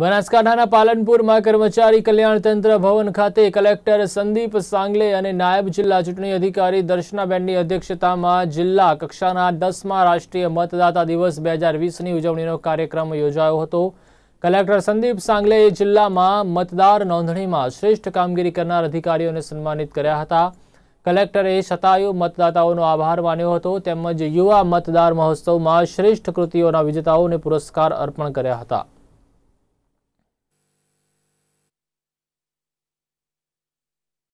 બનાસકાંઠાના પાલનપુરમાં કર્મચારી કલ્યાણ તંત્ર ભવન ખાતે કલેક્ટર સંદીપ સાંગલે અને નાયબ જિલ્લા ચૂંટણી અધિકારી દર્શનાબેનની અધ્યક્ષતામાં જિલ્લા કક્ષાના દસમા રાષ્ટ્રીય મતદાતા દિવસ બે હજાર વીસની ઉજવણીનો કાર્યક્રમ યોજાયો હતો કલેક્ટર સંદીપ સાંગલે જિલ્લામાં મતદાર નોંધણીમાં શ્રેષ્ઠ કામગીરી કરનાર અધિકારીઓને સન્માનિત કર્યા હતા કલેક્ટરે શતાયુ મતદાતાઓનો આભાર માન્યો હતો તેમજ યુવા મતદાર મહોત્સવમાં શ્રેષ્ઠ કૃતિઓના વિજેતાઓને પુરસ્કાર અર્પણ કર્યા હતા